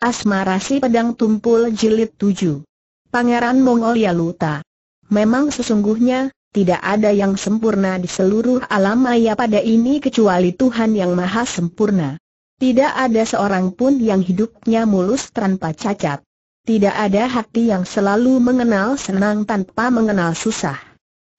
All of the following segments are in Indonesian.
Asmara si pedang tumpul jilid 7. Pangeran Mongolia Luta. Memang sesungguhnya, tidak ada yang sempurna di seluruh alam maya pada ini kecuali Tuhan yang maha sempurna. Tidak ada seorang pun yang hidupnya mulus tanpa cacat. Tidak ada hati yang selalu mengenal senang tanpa mengenal susah.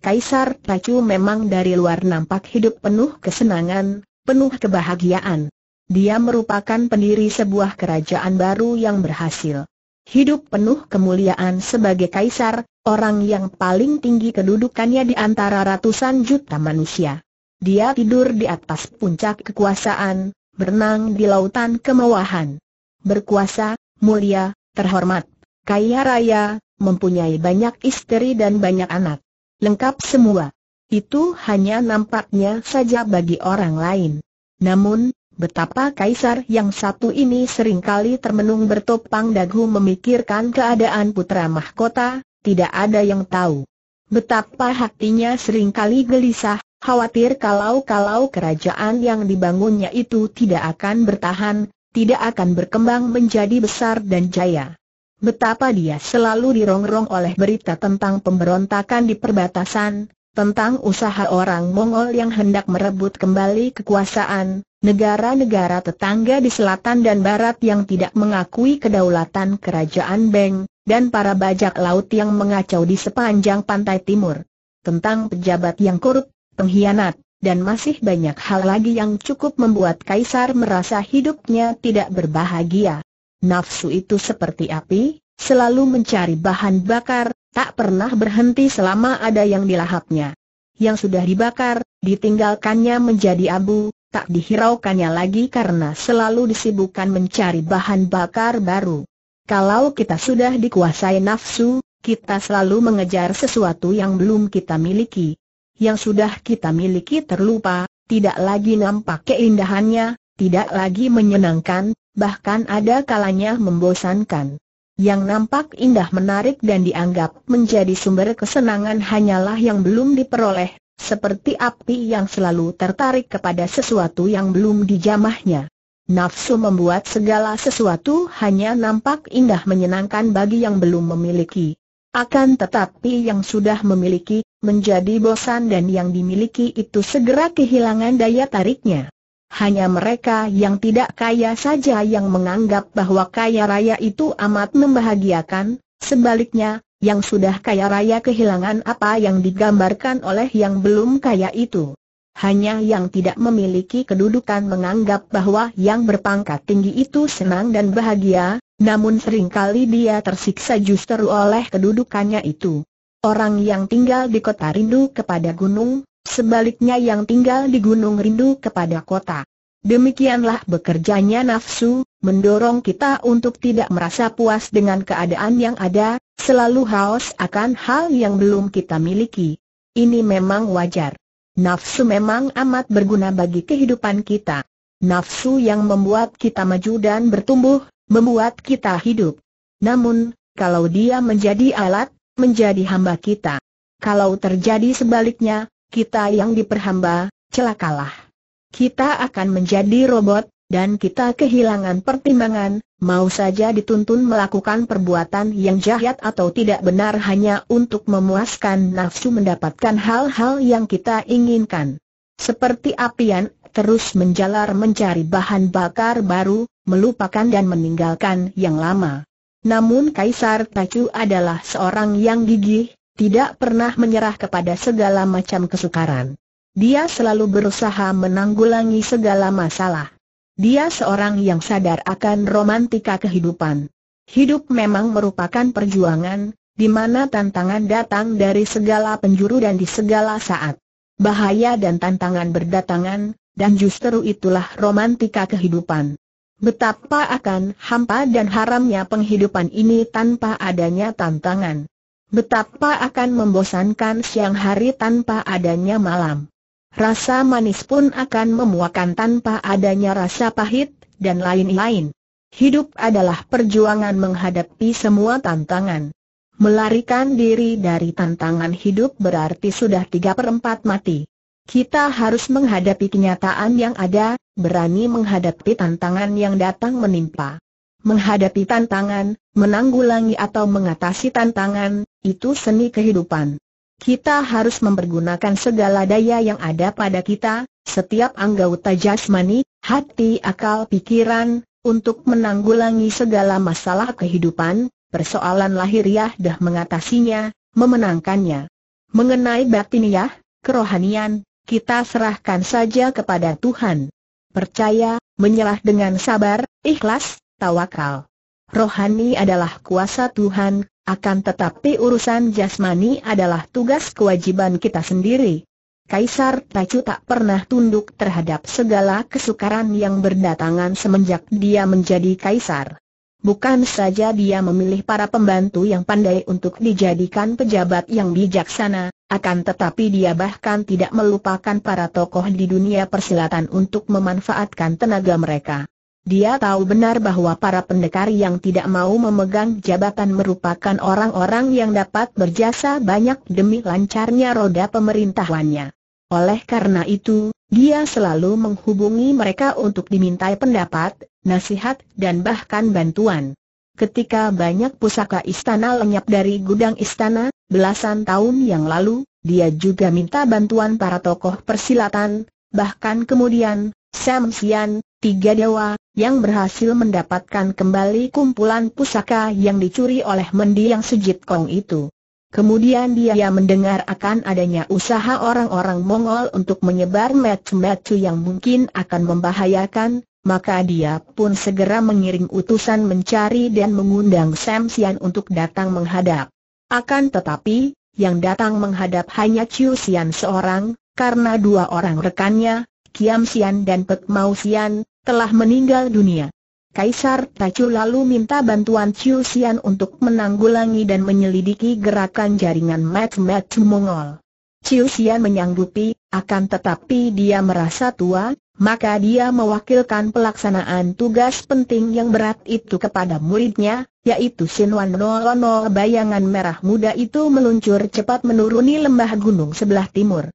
Kaisar Pacu memang dari luar nampak hidup penuh kesenangan, penuh kebahagiaan. Dia merupakan pendiri sebuah kerajaan baru yang berhasil. Hidup penuh kemuliaan sebagai kaisar, orang yang paling tinggi kedudukannya di antara ratusan juta manusia. Dia tidur di atas puncak kekuasaan, berenang di lautan kemewahan. Berkuasa, mulia, terhormat, kaya raya, mempunyai banyak istri dan banyak anak. Lengkap semua. Itu hanya nampaknya saja bagi orang lain. Namun, Betapa kaisar yang satu ini sering kali termenung bertopang dagu memikirkan keadaan putra mahkota, tidak ada yang tahu. Betapa hatinya sering kali gelisah, khawatir kalau-kalau kerajaan yang dibangunnya itu tidak akan bertahan, tidak akan berkembang menjadi besar dan jaya. Betapa dia selalu dirongrong oleh berita tentang pemberontakan di perbatasan, tentang usaha orang Mongol yang hendak merebut kembali kekuasaan, negara-negara tetangga di selatan dan barat yang tidak mengakui kedaulatan kerajaan Beng, dan para bajak laut yang mengacau di sepanjang pantai timur. Tentang pejabat yang korup, pengkhianat, dan masih banyak hal lagi yang cukup membuat Kaisar merasa hidupnya tidak berbahagia. Nafsu itu seperti api, selalu mencari bahan bakar, tak pernah berhenti selama ada yang dilahapnya. Yang sudah dibakar, ditinggalkannya menjadi abu, tak dihiraukannya lagi karena selalu disibukkan mencari bahan bakar baru. Kalau kita sudah dikuasai nafsu, kita selalu mengejar sesuatu yang belum kita miliki. Yang sudah kita miliki terlupa, tidak lagi nampak keindahannya, tidak lagi menyenangkan, bahkan ada kalanya membosankan. Yang nampak indah menarik dan dianggap menjadi sumber kesenangan hanyalah yang belum diperoleh seperti api yang selalu tertarik kepada sesuatu yang belum dijamahnya. Nafsu membuat segala sesuatu hanya nampak indah menyenangkan bagi yang belum memiliki. Akan tetapi yang sudah memiliki, menjadi bosan dan yang dimiliki itu segera kehilangan daya tariknya. Hanya mereka yang tidak kaya saja yang menganggap bahwa kaya raya itu amat membahagiakan, sebaliknya, yang sudah kaya raya kehilangan apa yang digambarkan oleh yang belum kaya itu. Hanya yang tidak memiliki kedudukan menganggap bahwa yang berpangkat tinggi itu senang dan bahagia, namun seringkali dia tersiksa justru oleh kedudukannya itu. Orang yang tinggal di kota rindu kepada gunung, sebaliknya yang tinggal di gunung rindu kepada kota. Demikianlah bekerjanya nafsu, mendorong kita untuk tidak merasa puas dengan keadaan yang ada, Selalu haus akan hal yang belum kita miliki. Ini memang wajar. Nafsu memang amat berguna bagi kehidupan kita. Nafsu yang membuat kita maju dan bertumbuh, membuat kita hidup. Namun, kalau dia menjadi alat, menjadi hamba kita. Kalau terjadi sebaliknya, kita yang diperhamba, celakalah. Kita akan menjadi robot, dan kita kehilangan pertimbangan, mau saja dituntun melakukan perbuatan yang jahat atau tidak benar hanya untuk memuaskan nafsu mendapatkan hal-hal yang kita inginkan. Seperti apian, terus menjalar mencari bahan bakar baru, melupakan dan meninggalkan yang lama. Namun Kaisar Tacu adalah seorang yang gigih, tidak pernah menyerah kepada segala macam kesukaran. Dia selalu berusaha menanggulangi segala masalah. Dia seorang yang sadar akan romantika kehidupan. Hidup memang merupakan perjuangan, di mana tantangan datang dari segala penjuru dan di segala saat. Bahaya dan tantangan berdatangan, dan justru itulah romantika kehidupan. Betapa akan hampa dan haramnya penghidupan ini tanpa adanya tantangan. Betapa akan membosankan siang hari tanpa adanya malam. Rasa manis pun akan memuakan tanpa adanya rasa pahit, dan lain-lain. Hidup adalah perjuangan menghadapi semua tantangan. Melarikan diri dari tantangan hidup berarti sudah tiga perempat mati. Kita harus menghadapi kenyataan yang ada, berani menghadapi tantangan yang datang menimpa. Menghadapi tantangan, menanggulangi atau mengatasi tantangan, itu seni kehidupan kita harus mempergunakan segala daya yang ada pada kita, setiap anggota jasmani, hati, akal, pikiran, untuk menanggulangi segala masalah kehidupan, persoalan lahiriah dah mengatasinya, memenangkannya. Mengenai batiniah, kerohanian, kita serahkan saja kepada Tuhan. Percaya, menyerah dengan sabar, ikhlas, tawakal. Rohani adalah kuasa Tuhan, akan tetapi urusan jasmani adalah tugas kewajiban kita sendiri. Kaisar Tacu tak pernah tunduk terhadap segala kesukaran yang berdatangan semenjak dia menjadi kaisar. Bukan saja dia memilih para pembantu yang pandai untuk dijadikan pejabat yang bijaksana, akan tetapi dia bahkan tidak melupakan para tokoh di dunia persilatan untuk memanfaatkan tenaga mereka. Dia tahu benar bahwa para pendekar yang tidak mau memegang jabatan merupakan orang-orang yang dapat berjasa banyak demi lancarnya roda pemerintahannya. Oleh karena itu, dia selalu menghubungi mereka untuk dimintai pendapat, nasihat dan bahkan bantuan. Ketika banyak pusaka istana lenyap dari gudang istana, belasan tahun yang lalu, dia juga minta bantuan para tokoh persilatan, bahkan kemudian, Sam Sian, tiga dewa, yang berhasil mendapatkan kembali kumpulan pusaka yang dicuri oleh mendiang Sejit Kong itu. Kemudian dia mendengar akan adanya usaha orang-orang Mongol untuk menyebar metu-metu yang mungkin akan membahayakan, maka dia pun segera mengiring utusan mencari dan mengundang Sam Sian untuk datang menghadap. Akan tetapi, yang datang menghadap hanya Chiu Sian seorang, karena dua orang rekannya, Kiam Sian dan Pek Mau Sian, telah meninggal dunia. Kaisar Tachulalu lalu minta bantuan Chiu Xian untuk menanggulangi dan menyelidiki gerakan jaringan mat-mat Mongol. Chiu Xian menyanggupi, akan tetapi dia merasa tua, maka dia mewakilkan pelaksanaan tugas penting yang berat itu kepada muridnya, yaitu Sinwan Nolono. Bayangan merah muda itu meluncur cepat menuruni lembah gunung sebelah timur.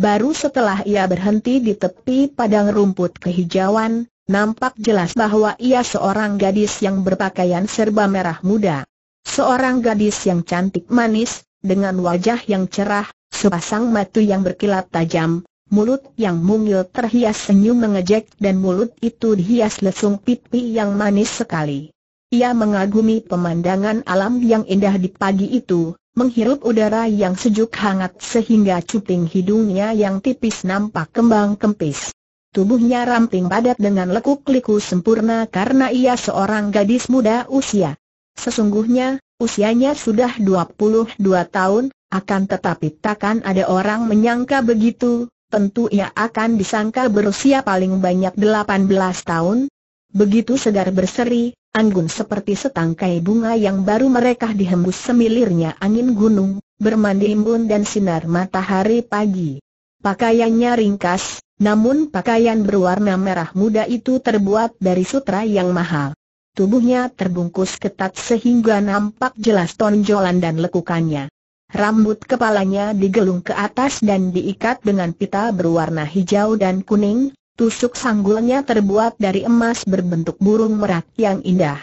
Baru setelah ia berhenti di tepi padang rumput kehijauan, nampak jelas bahwa ia seorang gadis yang berpakaian serba merah muda. Seorang gadis yang cantik manis, dengan wajah yang cerah, sepasang mata yang berkilat tajam, mulut yang mungil terhias senyum mengejek dan mulut itu dihias lesung pipi yang manis sekali. Ia mengagumi pemandangan alam yang indah di pagi itu, menghirup udara yang sejuk hangat sehingga cuping hidungnya yang tipis nampak kembang kempis. Tubuhnya ramping padat dengan lekuk-liku sempurna karena ia seorang gadis muda usia. Sesungguhnya, usianya sudah 22 tahun, akan tetapi takkan ada orang menyangka begitu, tentu ia akan disangka berusia paling banyak 18 tahun. Begitu segar berseri, Anggun seperti setangkai bunga yang baru mereka dihembus semilirnya angin gunung, bermandi embun dan sinar matahari pagi. Pakaiannya ringkas, namun pakaian berwarna merah muda itu terbuat dari sutra yang mahal. Tubuhnya terbungkus ketat sehingga nampak jelas tonjolan dan lekukannya. Rambut kepalanya digelung ke atas dan diikat dengan pita berwarna hijau dan kuning, Tusuk sanggulnya terbuat dari emas berbentuk burung merak yang indah.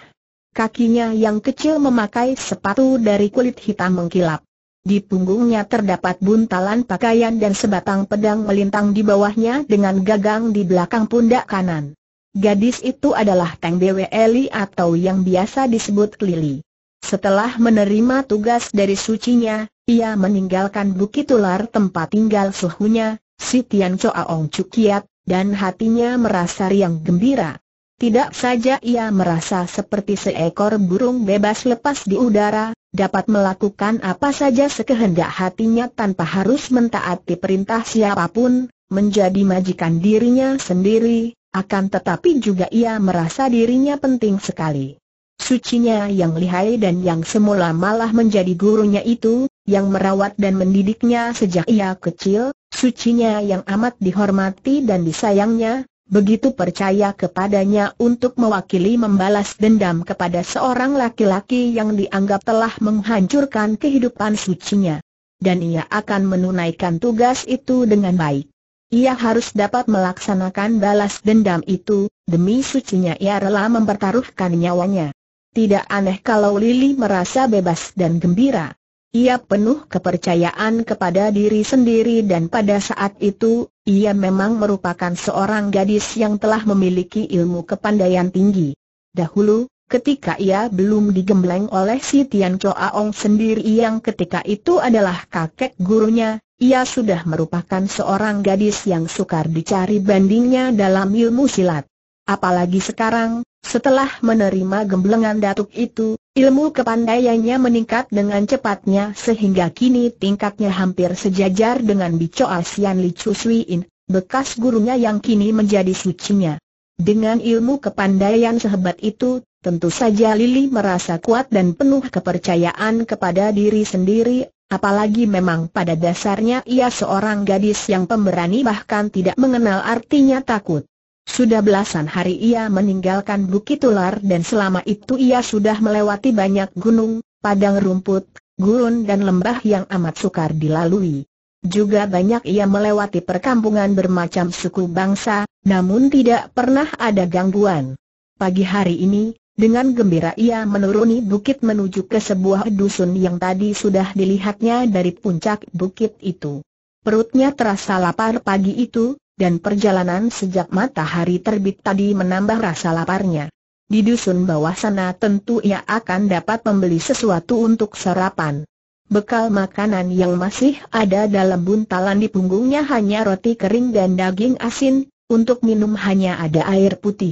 Kakinya yang kecil memakai sepatu dari kulit hitam mengkilap. Di punggungnya terdapat buntalan pakaian dan sebatang pedang melintang di bawahnya dengan gagang di belakang pundak kanan. Gadis itu adalah Teng Bwe Eli atau yang biasa disebut Lili. Setelah menerima tugas dari sucinya, ia meninggalkan Bukit Ular tempat tinggal suhunya, si Tian Choa Ong Cukiat, dan hatinya merasa riang gembira. Tidak saja ia merasa seperti seekor burung bebas lepas di udara, dapat melakukan apa saja sekehendak hatinya tanpa harus mentaati perintah siapapun, menjadi majikan dirinya sendiri, akan tetapi juga ia merasa dirinya penting sekali. Sucinya yang lihai dan yang semula malah menjadi gurunya itu, yang merawat dan mendidiknya sejak ia kecil, sucinya yang amat dihormati dan disayangnya, begitu percaya kepadanya untuk mewakili membalas dendam kepada seorang laki-laki yang dianggap telah menghancurkan kehidupan sucinya. Dan ia akan menunaikan tugas itu dengan baik. Ia harus dapat melaksanakan balas dendam itu, demi sucinya ia rela mempertaruhkan nyawanya. Tidak aneh kalau Lili merasa bebas dan gembira. Ia penuh kepercayaan kepada diri sendiri dan pada saat itu, ia memang merupakan seorang gadis yang telah memiliki ilmu kepandaian tinggi. Dahulu, Ketika ia belum digembleng oleh si Tian Aong sendiri yang ketika itu adalah kakek gurunya, ia sudah merupakan seorang gadis yang sukar dicari bandingnya dalam ilmu silat. Apalagi sekarang, setelah menerima gemblengan datuk itu, ilmu kepandaiannya meningkat dengan cepatnya sehingga kini tingkatnya hampir sejajar dengan Bico Asian Li Chu In, bekas gurunya yang kini menjadi sucinya. Dengan ilmu kepandaian sehebat itu, tentu saja Lili merasa kuat dan penuh kepercayaan kepada diri sendiri, apalagi memang pada dasarnya ia seorang gadis yang pemberani bahkan tidak mengenal artinya takut. Sudah belasan hari ia meninggalkan Bukit Ular dan selama itu ia sudah melewati banyak gunung, padang rumput, gurun dan lembah yang amat sukar dilalui. Juga banyak ia melewati perkampungan bermacam suku bangsa, namun tidak pernah ada gangguan. Pagi hari ini, dengan gembira ia menuruni bukit menuju ke sebuah dusun yang tadi sudah dilihatnya dari puncak bukit itu. Perutnya terasa lapar pagi itu, dan perjalanan sejak matahari terbit tadi menambah rasa laparnya. Di dusun bawah sana tentu ia akan dapat membeli sesuatu untuk sarapan. Bekal makanan yang masih ada dalam buntalan di punggungnya hanya roti kering dan daging asin, untuk minum hanya ada air putih.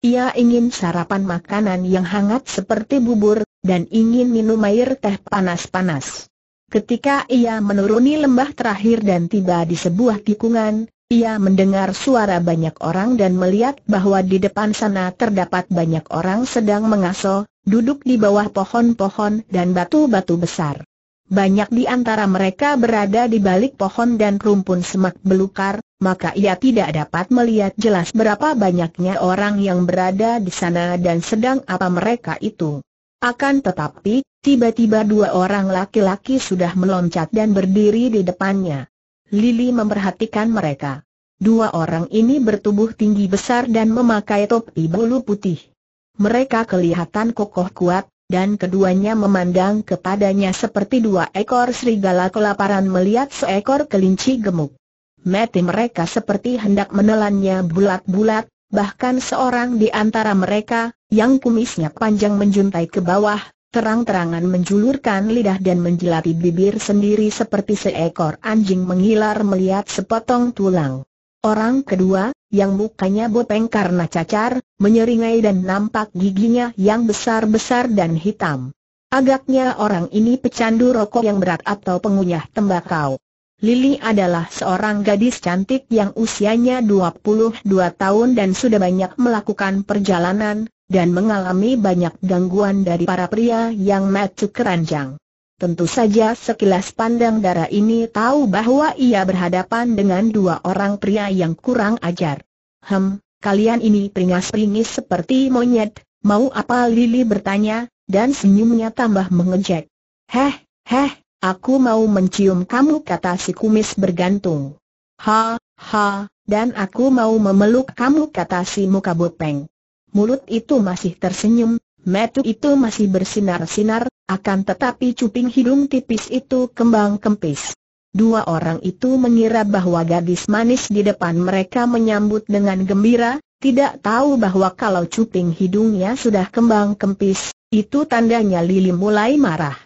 Ia ingin sarapan makanan yang hangat seperti bubur, dan ingin minum air teh panas-panas. Ketika ia menuruni lembah terakhir dan tiba di sebuah tikungan, ia mendengar suara banyak orang dan melihat bahwa di depan sana terdapat banyak orang sedang mengaso, duduk di bawah pohon-pohon dan batu-batu besar. Banyak di antara mereka berada di balik pohon dan rumpun semak belukar, maka ia tidak dapat melihat jelas berapa banyaknya orang yang berada di sana dan sedang apa mereka itu. Akan tetapi, tiba-tiba dua orang laki-laki sudah meloncat dan berdiri di depannya. Lili memperhatikan mereka. Dua orang ini bertubuh tinggi besar dan memakai topi bulu putih. Mereka kelihatan kokoh kuat, dan keduanya memandang kepadanya seperti dua ekor serigala kelaparan melihat seekor kelinci gemuk. Mati mereka seperti hendak menelannya bulat-bulat, bahkan seorang di antara mereka, yang kumisnya panjang menjuntai ke bawah, terang-terangan menjulurkan lidah dan menjilati bibir sendiri seperti seekor anjing mengilar melihat sepotong tulang. Orang kedua, yang mukanya bopeng karena cacar, menyeringai dan nampak giginya yang besar-besar dan hitam. Agaknya orang ini pecandu rokok yang berat atau pengunyah tembakau. Lili adalah seorang gadis cantik yang usianya 22 tahun dan sudah banyak melakukan perjalanan, dan mengalami banyak gangguan dari para pria yang maju keranjang. Tentu saja sekilas pandang darah ini tahu bahwa ia berhadapan dengan dua orang pria yang kurang ajar. Hem, kalian ini peringas-peringis seperti monyet, mau apa Lili bertanya, dan senyumnya tambah mengejek. Heh, heh, aku mau mencium kamu kata si kumis bergantung. Ha, ha, dan aku mau memeluk kamu kata si muka bopeng mulut itu masih tersenyum, metu itu masih bersinar-sinar, akan tetapi cuping hidung tipis itu kembang kempis. Dua orang itu mengira bahwa gadis manis di depan mereka menyambut dengan gembira, tidak tahu bahwa kalau cuping hidungnya sudah kembang kempis, itu tandanya Lili mulai marah.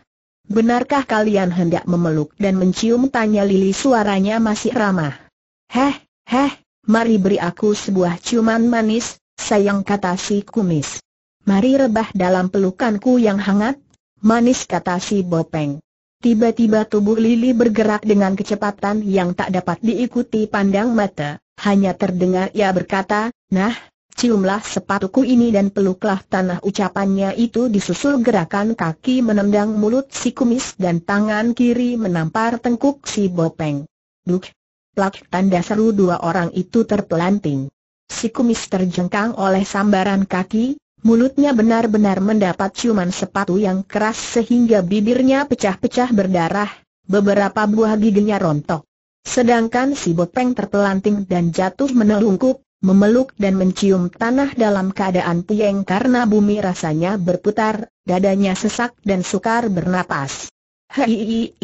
Benarkah kalian hendak memeluk dan mencium tanya Lili suaranya masih ramah. Heh, heh, mari beri aku sebuah ciuman manis, Sayang kata si kumis. Mari rebah dalam pelukanku yang hangat, manis kata si bopeng. Tiba-tiba tubuh Lili bergerak dengan kecepatan yang tak dapat diikuti pandang mata, hanya terdengar ia berkata, nah, ciumlah sepatuku ini dan peluklah tanah ucapannya itu disusul gerakan kaki menendang mulut si kumis dan tangan kiri menampar tengkuk si bopeng. Duk! Plak tanda seru dua orang itu terpelanting. Si kumis terjengkang oleh sambaran kaki, mulutnya benar-benar mendapat ciuman sepatu yang keras sehingga bibirnya pecah-pecah berdarah, beberapa buah giginya rontok. Sedangkan si Bopeng terpelanting dan jatuh menelungkup, memeluk dan mencium tanah dalam keadaan puyeng karena bumi rasanya berputar, dadanya sesak dan sukar bernapas. Hei,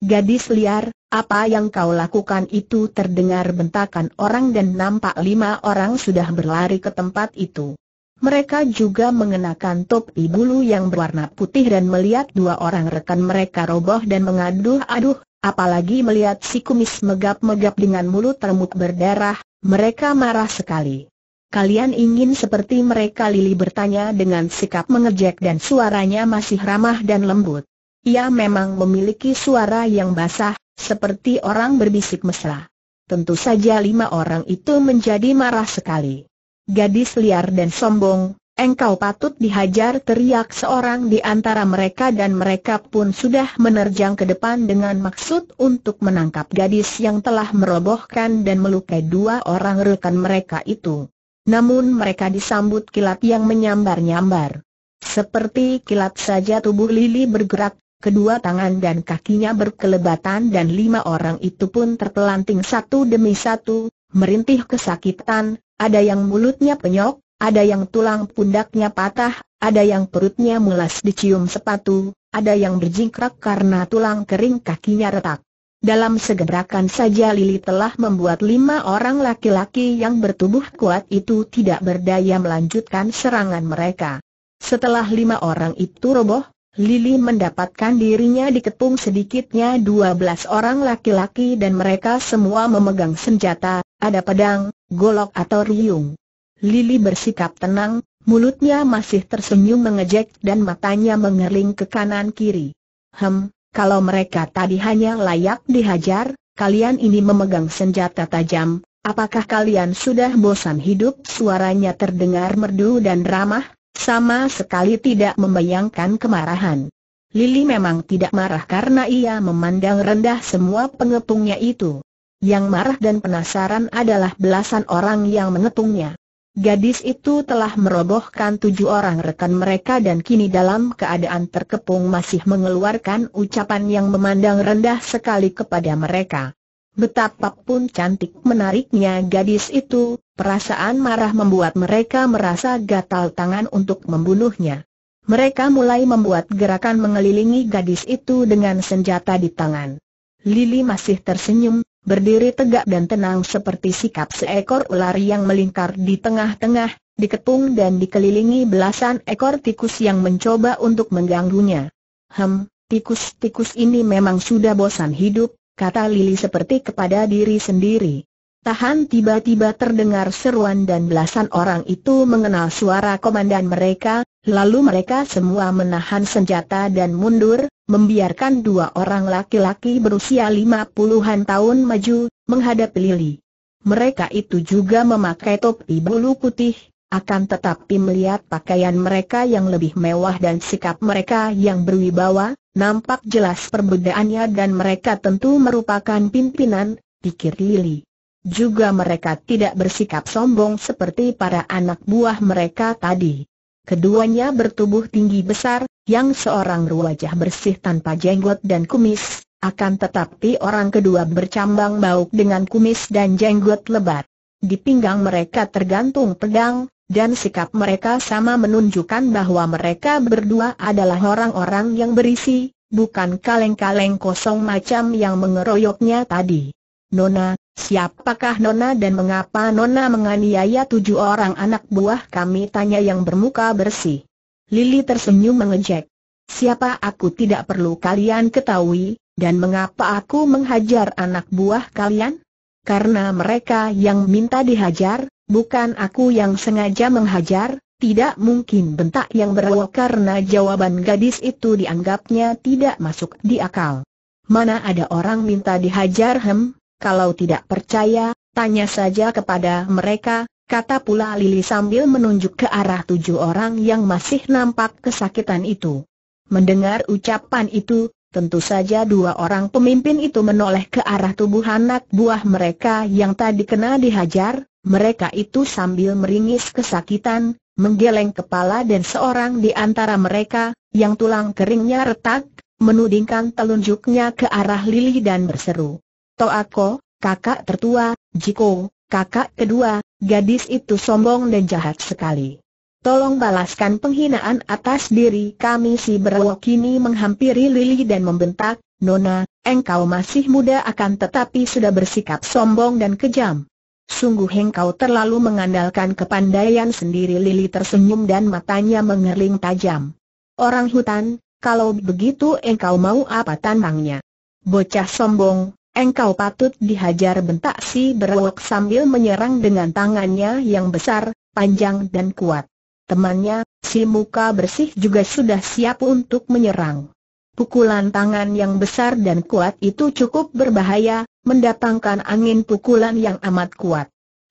Gadis liar, apa yang kau lakukan itu terdengar bentakan orang dan nampak lima orang sudah berlari ke tempat itu. Mereka juga mengenakan topi bulu yang berwarna putih dan melihat dua orang rekan mereka roboh dan mengaduh-aduh, apalagi melihat si kumis megap-megap dengan mulut termut berdarah, mereka marah sekali. Kalian ingin seperti mereka Lili bertanya dengan sikap mengejek dan suaranya masih ramah dan lembut. Ia memang memiliki suara yang basah, seperti orang berbisik mesra. Tentu saja lima orang itu menjadi marah sekali. Gadis liar dan sombong, engkau patut dihajar teriak seorang di antara mereka dan mereka pun sudah menerjang ke depan dengan maksud untuk menangkap gadis yang telah merobohkan dan melukai dua orang rekan mereka itu. Namun mereka disambut kilat yang menyambar-nyambar. Seperti kilat saja tubuh Lili bergerak, kedua tangan dan kakinya berkelebatan dan lima orang itu pun terpelanting satu demi satu, merintih kesakitan, ada yang mulutnya penyok, ada yang tulang pundaknya patah, ada yang perutnya mulas dicium sepatu, ada yang berjingkrak karena tulang kering kakinya retak. Dalam segerakan saja Lili telah membuat lima orang laki-laki yang bertubuh kuat itu tidak berdaya melanjutkan serangan mereka. Setelah lima orang itu roboh, Lili mendapatkan dirinya dikepung sedikitnya 12 orang laki-laki dan mereka semua memegang senjata, ada pedang, golok atau riung. Lili bersikap tenang, mulutnya masih tersenyum mengejek dan matanya mengering ke kanan kiri. Hem, kalau mereka tadi hanya layak dihajar, kalian ini memegang senjata tajam, apakah kalian sudah bosan hidup? Suaranya terdengar merdu dan ramah, sama sekali tidak membayangkan kemarahan. Lili memang tidak marah karena ia memandang rendah semua pengepungnya itu. Yang marah dan penasaran adalah belasan orang yang mengepungnya. Gadis itu telah merobohkan tujuh orang rekan mereka dan kini dalam keadaan terkepung masih mengeluarkan ucapan yang memandang rendah sekali kepada mereka. Betapapun cantik menariknya gadis itu, Perasaan marah membuat mereka merasa gatal tangan untuk membunuhnya. Mereka mulai membuat gerakan mengelilingi gadis itu dengan senjata di tangan. Lili masih tersenyum, berdiri tegak dan tenang seperti sikap seekor ular yang melingkar di tengah-tengah, dikepung dan dikelilingi belasan ekor tikus yang mencoba untuk mengganggunya. Hem, tikus-tikus ini memang sudah bosan hidup, kata Lili seperti kepada diri sendiri. Tahan tiba-tiba terdengar seruan dan belasan orang itu mengenal suara komandan mereka, lalu mereka semua menahan senjata dan mundur, membiarkan dua orang laki-laki berusia lima puluhan tahun maju, menghadap Lili. Mereka itu juga memakai topi bulu putih, akan tetapi melihat pakaian mereka yang lebih mewah dan sikap mereka yang berwibawa, nampak jelas perbedaannya dan mereka tentu merupakan pimpinan, pikir Lili. Juga mereka tidak bersikap sombong seperti para anak buah mereka tadi. Keduanya bertubuh tinggi besar, yang seorang berwajah bersih tanpa jenggot dan kumis, akan tetapi orang kedua bercambang bau dengan kumis dan jenggot lebat. Di pinggang mereka tergantung pedang, dan sikap mereka sama menunjukkan bahwa mereka berdua adalah orang-orang yang berisi, bukan kaleng-kaleng kosong macam yang mengeroyoknya tadi. Nona, Siapakah Nona dan mengapa Nona menganiaya tujuh orang anak buah kami? Tanya yang bermuka bersih. Lili tersenyum mengejek. Siapa aku tidak perlu kalian ketahui, dan mengapa aku menghajar anak buah kalian? Karena mereka yang minta dihajar, bukan aku yang sengaja menghajar, tidak mungkin bentak yang berawal karena jawaban gadis itu dianggapnya tidak masuk di akal. Mana ada orang minta dihajar hem, kalau tidak percaya, tanya saja kepada mereka, kata pula Lili sambil menunjuk ke arah tujuh orang yang masih nampak kesakitan itu. Mendengar ucapan itu, tentu saja dua orang pemimpin itu menoleh ke arah tubuh anak buah mereka yang tadi kena dihajar, mereka itu sambil meringis kesakitan, menggeleng kepala dan seorang di antara mereka, yang tulang keringnya retak, menudingkan telunjuknya ke arah Lili dan berseru. Toako, kakak tertua, Jiko, kakak kedua, gadis itu sombong dan jahat sekali. Tolong balaskan penghinaan atas diri kami si berwok kini menghampiri Lili dan membentak, Nona, engkau masih muda akan tetapi sudah bersikap sombong dan kejam. Sungguh engkau terlalu mengandalkan kepandaian sendiri Lili tersenyum dan matanya mengerling tajam. Orang hutan, kalau begitu engkau mau apa tantangnya? Bocah sombong, engkau patut dihajar bentak si berwok sambil menyerang dengan tangannya yang besar, panjang dan kuat. Temannya, si muka bersih juga sudah siap untuk menyerang. Pukulan tangan yang besar dan kuat itu cukup berbahaya, mendatangkan angin pukulan yang amat kuat.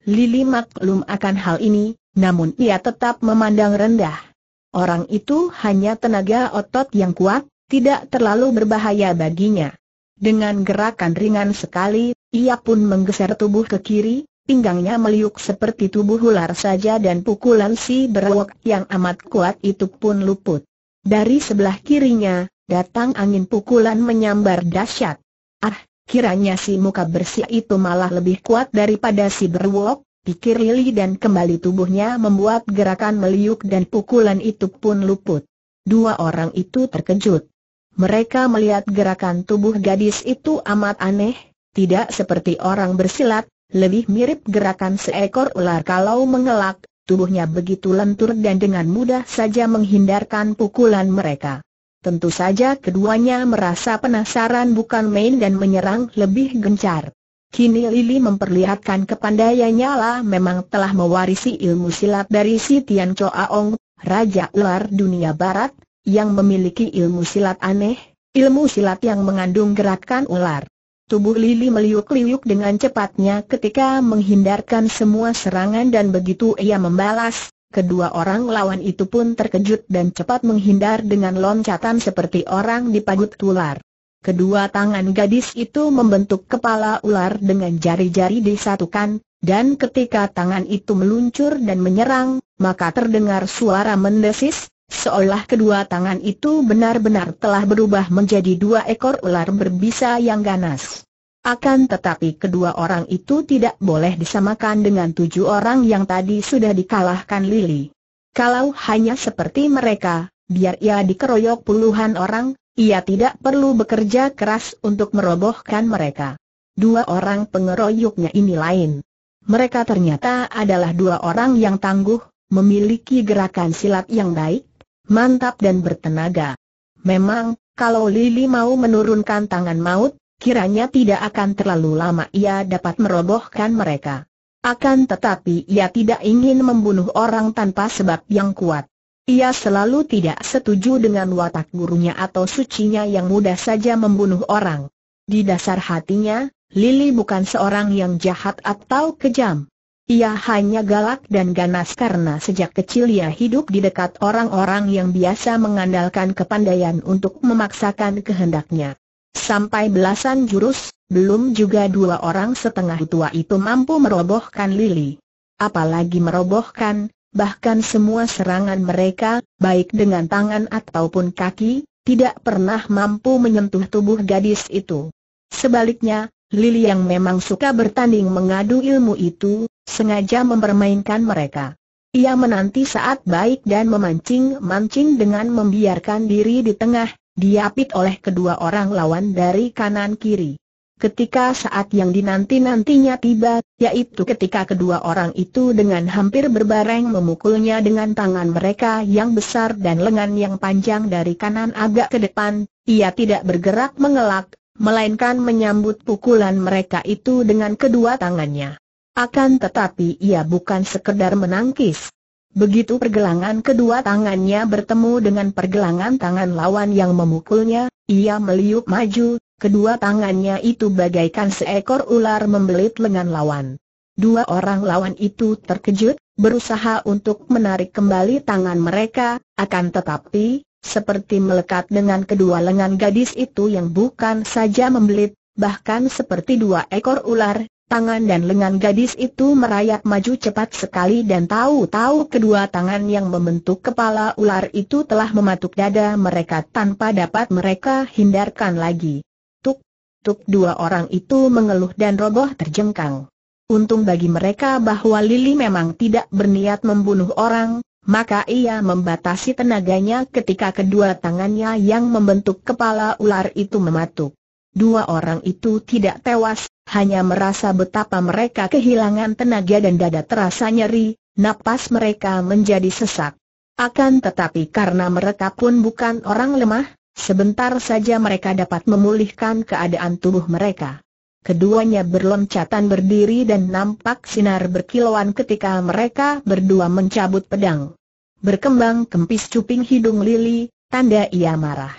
Lili maklum akan hal ini, namun ia tetap memandang rendah. Orang itu hanya tenaga otot yang kuat, tidak terlalu berbahaya baginya. Dengan gerakan ringan sekali, ia pun menggeser tubuh ke kiri, pinggangnya meliuk seperti tubuh ular saja dan pukulan si berwok yang amat kuat itu pun luput. Dari sebelah kirinya, datang angin pukulan menyambar dahsyat. Ah, kiranya si muka bersih itu malah lebih kuat daripada si berwok, pikir Lili dan kembali tubuhnya membuat gerakan meliuk dan pukulan itu pun luput. Dua orang itu terkejut mereka melihat gerakan tubuh gadis itu amat aneh, tidak seperti orang bersilat, lebih mirip gerakan seekor ular kalau mengelak, tubuhnya begitu lentur dan dengan mudah saja menghindarkan pukulan mereka. Tentu saja keduanya merasa penasaran bukan main dan menyerang lebih gencar. Kini Lili memperlihatkan kepandaiannya lah memang telah mewarisi ilmu silat dari si Tian Choa Ong, Raja Ular Dunia Barat, yang memiliki ilmu silat aneh, ilmu silat yang mengandung gerakan ular. Tubuh Lili meliuk-liuk dengan cepatnya ketika menghindarkan semua serangan dan begitu ia membalas, kedua orang lawan itu pun terkejut dan cepat menghindar dengan loncatan seperti orang dipagut ular. Kedua tangan gadis itu membentuk kepala ular dengan jari-jari disatukan, dan ketika tangan itu meluncur dan menyerang, maka terdengar suara mendesis, Seolah kedua tangan itu benar-benar telah berubah menjadi dua ekor ular berbisa yang ganas. Akan tetapi kedua orang itu tidak boleh disamakan dengan tujuh orang yang tadi sudah dikalahkan Lili. Kalau hanya seperti mereka, biar ia dikeroyok puluhan orang, ia tidak perlu bekerja keras untuk merobohkan mereka. Dua orang pengeroyoknya ini lain. Mereka ternyata adalah dua orang yang tangguh, memiliki gerakan silat yang baik, mantap dan bertenaga. Memang, kalau Lili mau menurunkan tangan maut, kiranya tidak akan terlalu lama ia dapat merobohkan mereka. Akan tetapi ia tidak ingin membunuh orang tanpa sebab yang kuat. Ia selalu tidak setuju dengan watak gurunya atau sucinya yang mudah saja membunuh orang. Di dasar hatinya, Lili bukan seorang yang jahat atau kejam. Ia hanya galak dan ganas karena sejak kecil ia hidup di dekat orang-orang yang biasa mengandalkan kepandaian untuk memaksakan kehendaknya. Sampai belasan jurus, belum juga dua orang setengah tua itu mampu merobohkan Lily. Apalagi merobohkan, bahkan semua serangan mereka, baik dengan tangan ataupun kaki, tidak pernah mampu menyentuh tubuh gadis itu. Sebaliknya, Lily yang memang suka bertanding mengadu ilmu itu, sengaja mempermainkan mereka. Ia menanti saat baik dan memancing-mancing dengan membiarkan diri di tengah, diapit oleh kedua orang lawan dari kanan-kiri. Ketika saat yang dinanti-nantinya tiba, yaitu ketika kedua orang itu dengan hampir berbareng memukulnya dengan tangan mereka yang besar dan lengan yang panjang dari kanan agak ke depan, ia tidak bergerak mengelak, melainkan menyambut pukulan mereka itu dengan kedua tangannya. Akan tetapi ia bukan sekedar menangkis. Begitu pergelangan kedua tangannya bertemu dengan pergelangan tangan lawan yang memukulnya, ia meliuk maju, kedua tangannya itu bagaikan seekor ular membelit lengan lawan. Dua orang lawan itu terkejut, berusaha untuk menarik kembali tangan mereka, akan tetapi, seperti melekat dengan kedua lengan gadis itu yang bukan saja membelit, bahkan seperti dua ekor ular, Tangan dan lengan gadis itu merayap maju cepat sekali dan tahu-tahu kedua tangan yang membentuk kepala ular itu telah mematuk dada mereka tanpa dapat mereka hindarkan lagi. Tuk, tuk dua orang itu mengeluh dan roboh terjengkang. Untung bagi mereka bahwa Lili memang tidak berniat membunuh orang, maka ia membatasi tenaganya ketika kedua tangannya yang membentuk kepala ular itu mematuk. Dua orang itu tidak tewas, hanya merasa betapa mereka kehilangan tenaga dan dada terasa nyeri, napas mereka menjadi sesak. Akan tetapi karena mereka pun bukan orang lemah, sebentar saja mereka dapat memulihkan keadaan tubuh mereka. Keduanya berloncatan berdiri dan nampak sinar berkilauan ketika mereka berdua mencabut pedang. Berkembang kempis cuping hidung Lili, tanda ia marah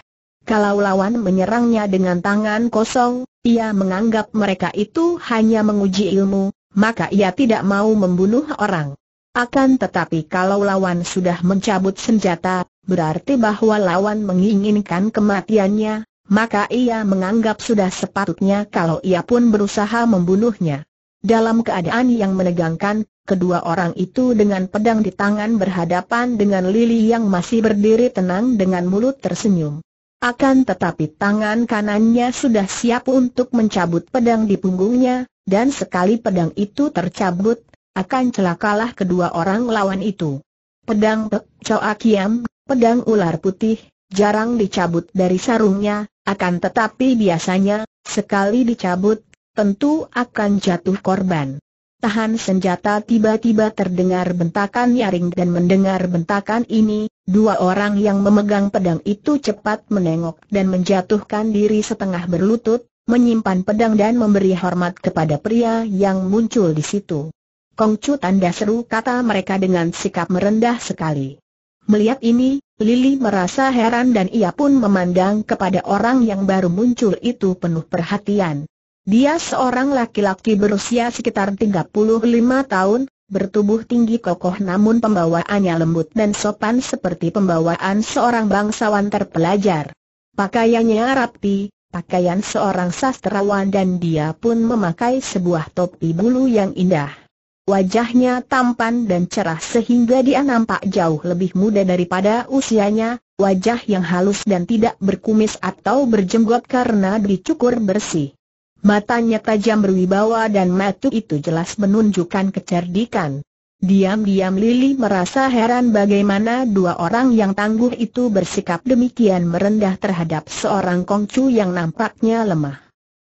kalau lawan menyerangnya dengan tangan kosong, ia menganggap mereka itu hanya menguji ilmu, maka ia tidak mau membunuh orang. Akan tetapi kalau lawan sudah mencabut senjata, berarti bahwa lawan menginginkan kematiannya, maka ia menganggap sudah sepatutnya kalau ia pun berusaha membunuhnya. Dalam keadaan yang menegangkan, kedua orang itu dengan pedang di tangan berhadapan dengan Lily yang masih berdiri tenang dengan mulut tersenyum. Akan tetapi tangan kanannya sudah siap untuk mencabut pedang di punggungnya, dan sekali pedang itu tercabut, akan celakalah kedua orang lawan itu. Pedang Pek Choa Kiam, pedang ular putih, jarang dicabut dari sarungnya, akan tetapi biasanya, sekali dicabut, tentu akan jatuh korban. Tahan senjata tiba-tiba terdengar bentakan nyaring dan mendengar bentakan ini, dua orang yang memegang pedang itu cepat menengok dan menjatuhkan diri setengah berlutut, menyimpan pedang dan memberi hormat kepada pria yang muncul di situ. Kongcu tanda seru kata mereka dengan sikap merendah sekali. Melihat ini, Lili merasa heran dan ia pun memandang kepada orang yang baru muncul itu penuh perhatian. Dia seorang laki-laki berusia sekitar 35 tahun, bertubuh tinggi kokoh namun pembawaannya lembut dan sopan seperti pembawaan seorang bangsawan terpelajar. Pakaiannya rapi, pakaian seorang sastrawan dan dia pun memakai sebuah topi bulu yang indah. Wajahnya tampan dan cerah sehingga dia nampak jauh lebih muda daripada usianya, wajah yang halus dan tidak berkumis atau berjenggot karena dicukur bersih. Matanya tajam berwibawa dan matu itu jelas menunjukkan kecerdikan. Diam-diam Lili merasa heran bagaimana dua orang yang tangguh itu bersikap demikian merendah terhadap seorang kongcu yang nampaknya lemah.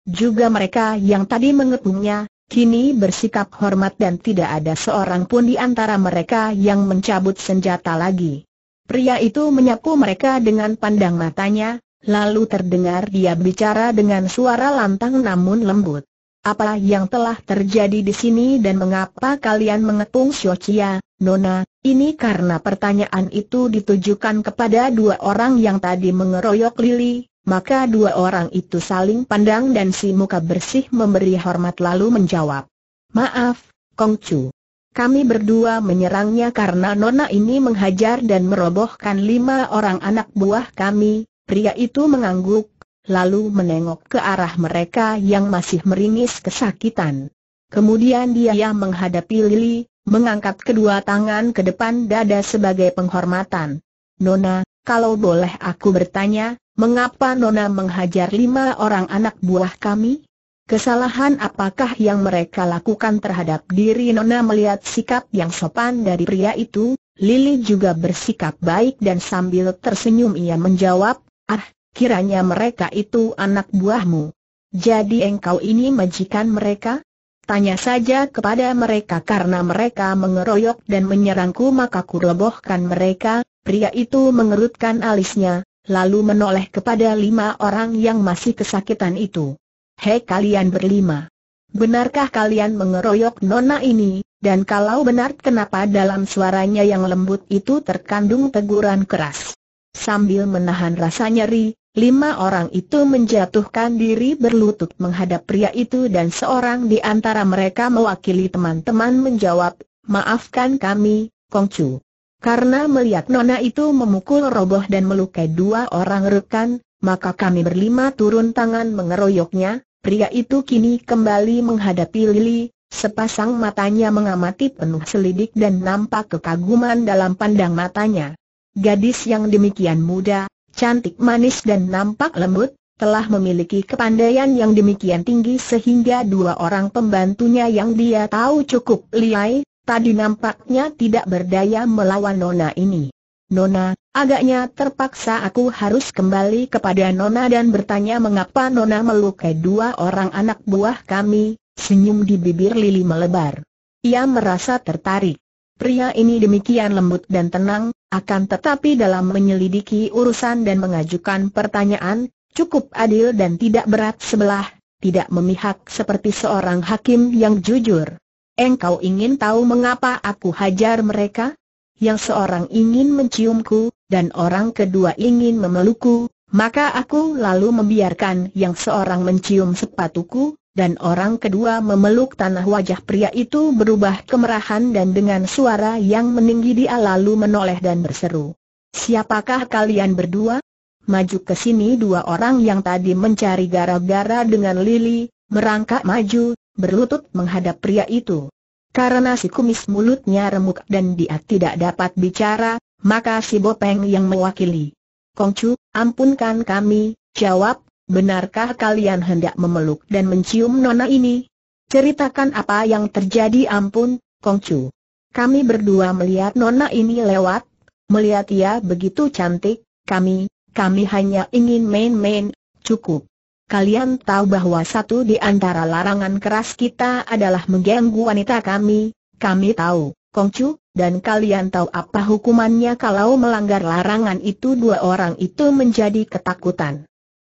Juga mereka yang tadi mengepungnya, kini bersikap hormat dan tidak ada seorang pun di antara mereka yang mencabut senjata lagi. Pria itu menyapu mereka dengan pandang matanya, Lalu terdengar dia bicara dengan suara lantang namun lembut. Apa yang telah terjadi di sini dan mengapa kalian mengepung Xiaoqia, Nona? Ini karena pertanyaan itu ditujukan kepada dua orang yang tadi mengeroyok Lili, maka dua orang itu saling pandang dan si muka bersih memberi hormat lalu menjawab. Maaf, Kongcu. Kami berdua menyerangnya karena Nona ini menghajar dan merobohkan lima orang anak buah kami, Pria itu mengangguk, lalu menengok ke arah mereka yang masih meringis kesakitan. Kemudian dia menghadapi Lili, mengangkat kedua tangan ke depan dada sebagai penghormatan. Nona, kalau boleh aku bertanya, mengapa Nona menghajar lima orang anak buah kami? Kesalahan apakah yang mereka lakukan terhadap diri Nona melihat sikap yang sopan dari pria itu? Lili juga bersikap baik dan sambil tersenyum ia menjawab, Ah, kiranya mereka itu anak buahmu. Jadi engkau ini majikan mereka? Tanya saja kepada mereka karena mereka mengeroyok dan menyerangku maka kurobohkan mereka, pria itu mengerutkan alisnya, lalu menoleh kepada lima orang yang masih kesakitan itu. Hei kalian berlima. Benarkah kalian mengeroyok nona ini, dan kalau benar kenapa dalam suaranya yang lembut itu terkandung teguran keras? Sambil menahan rasa nyeri, lima orang itu menjatuhkan diri berlutut menghadap pria itu dan seorang di antara mereka mewakili teman-teman menjawab, maafkan kami, Kongcu. Karena melihat Nona itu memukul roboh dan melukai dua orang rekan, maka kami berlima turun tangan mengeroyoknya, pria itu kini kembali menghadapi Lili, Sepasang matanya mengamati penuh selidik dan nampak kekaguman dalam pandang matanya. Gadis yang demikian muda, cantik manis dan nampak lembut, telah memiliki kepandaian yang demikian tinggi sehingga dua orang pembantunya yang dia tahu cukup liai, tadi nampaknya tidak berdaya melawan Nona ini. Nona, agaknya terpaksa aku harus kembali kepada Nona dan bertanya mengapa Nona melukai dua orang anak buah kami, senyum di bibir Lili melebar. Ia merasa tertarik. Pria ini demikian lembut dan tenang, akan tetapi dalam menyelidiki urusan dan mengajukan pertanyaan, cukup adil dan tidak berat sebelah, tidak memihak seperti seorang hakim yang jujur. Engkau ingin tahu mengapa aku hajar mereka? Yang seorang ingin menciumku, dan orang kedua ingin memelukku, maka aku lalu membiarkan yang seorang mencium sepatuku, dan orang kedua memeluk tanah wajah pria itu berubah kemerahan dan dengan suara yang meninggi dia lalu menoleh dan berseru. Siapakah kalian berdua? Maju ke sini dua orang yang tadi mencari gara-gara dengan Lili, merangkak maju, berlutut menghadap pria itu. Karena si kumis mulutnya remuk dan dia tidak dapat bicara, maka si Bopeng yang mewakili. Kongcu, ampunkan kami, jawab Benarkah kalian hendak memeluk dan mencium nona ini? Ceritakan apa yang terjadi ampun, Kongcu. Kami berdua melihat nona ini lewat, melihat ia begitu cantik, kami, kami hanya ingin main-main, cukup. Kalian tahu bahwa satu di antara larangan keras kita adalah mengganggu wanita kami, kami tahu, Kongcu, dan kalian tahu apa hukumannya kalau melanggar larangan itu dua orang itu menjadi ketakutan.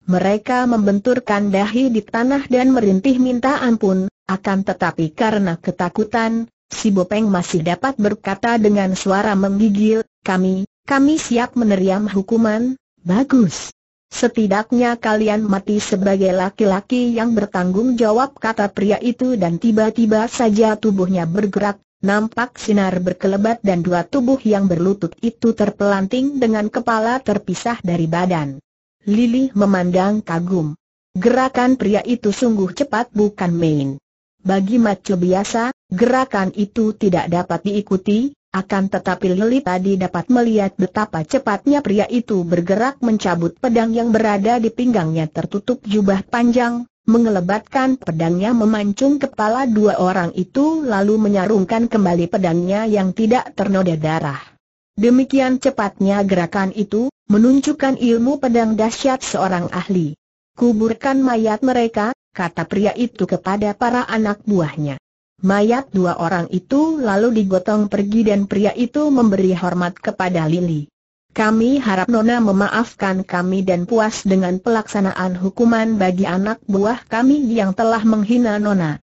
Mereka membenturkan dahi di tanah dan merintih minta ampun, akan tetapi karena ketakutan, si Bopeng masih dapat berkata dengan suara menggigil, kami, kami siap meneriam hukuman, bagus. Setidaknya kalian mati sebagai laki-laki yang bertanggung jawab kata pria itu dan tiba-tiba saja tubuhnya bergerak, nampak sinar berkelebat dan dua tubuh yang berlutut itu terpelanting dengan kepala terpisah dari badan. Lili memandang kagum. Gerakan pria itu sungguh cepat bukan main. Bagi macu biasa, gerakan itu tidak dapat diikuti, akan tetapi Lili tadi dapat melihat betapa cepatnya pria itu bergerak mencabut pedang yang berada di pinggangnya tertutup jubah panjang, mengelebatkan pedangnya memancung kepala dua orang itu lalu menyarungkan kembali pedangnya yang tidak ternoda darah. Demikian cepatnya gerakan itu, menunjukkan ilmu pedang dahsyat seorang ahli. Kuburkan mayat mereka, kata pria itu kepada para anak buahnya. Mayat dua orang itu lalu digotong pergi dan pria itu memberi hormat kepada Lili. Kami harap Nona memaafkan kami dan puas dengan pelaksanaan hukuman bagi anak buah kami yang telah menghina Nona.